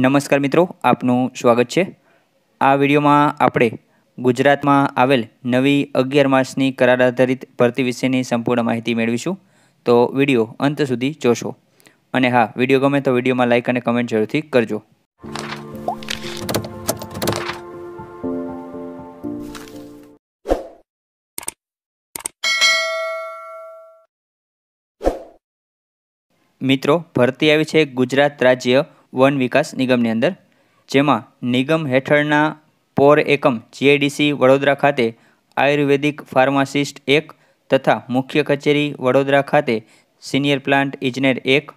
નમસ્કાર મિત્રો આપનું સ્વાગત છે આ વિડીયોમાં આપણે ગુજરાતમાં આવેલ નવી અગિયાર માસની કરાર આધારિત ભરતી વિશેની સંપૂર્ણ માહિતી મેળવીશું તો વિડીયો અંત સુધી જોશો અને હા વિડીયો ગમે તો વિડીયોમાં લાઇક અને કમેન્ટ જરૂરથી કરજો મિત્રો ભરતી આવી છે ગુજરાત રાજ્ય વન વિકાસ નિગમની અંદર જેમાં નિગમ હેઠળના પોર એકમ જીઆઈડીસી વડોદરા ખાતે આયુર્વેદિક ફાર્માસિસ્ટ એક તથા મુખ્ય કચેરી વડોદરા ખાતે સિનિયર પ્લાન્ટ ઇજનેર એક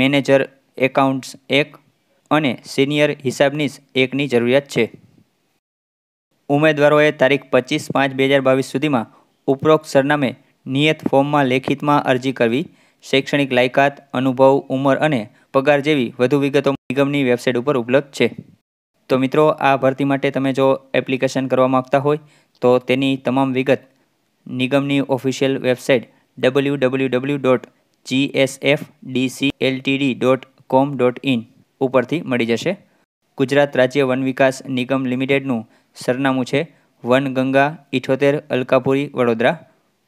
મેનેજર એકાઉન્ટ્સ એક અને સિનિયર હિસાબનીસ એકની જરૂરિયાત છે ઉમેદવારોએ તારીખ પચીસ પાંચ બે હજાર બાવીસ સુધીમાં ઉપરોક્ત સરનામે નિયત ફોર્મમાં લેખિતમાં અરજી કરવી શૈક્ષણિક લાયકાત અનુભવ ઉંમર અને પગાર જેવી વધુ વિગતો નિગમની વેબસાઇટ ઉપર ઉપલબ્ધ છે તો મિત્રો આ ભરતી માટે તમે જો એપ્લિકેશન કરવા માગતા હોય તો તેની તમામ વિગત નિગમની official website W W W dot G S F L GSFDCLTD dot com dot in ઉપરથી મળી જશે ગુજરાત રાજ્ય વન વિકાસ નિગમ લિમિટેડનું સરનામું છે વનગંગા ઇઠોતેર અલકાપુરી વડોદરા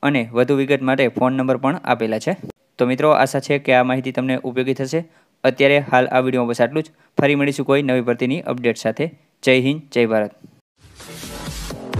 અને વધુ વિગત માટે ફોન નંબર પણ આપેલા છે તો મિત્રો આશા છે કે આ માહિતી તમને ઉપયોગી થશે અત્યારે હાલ આ વિડીયોમાં બસ આટલું જ ફરી મળીશું કોઈ નવી ભરતીની અપડેટ સાથે જય હિન્દ જય ભારત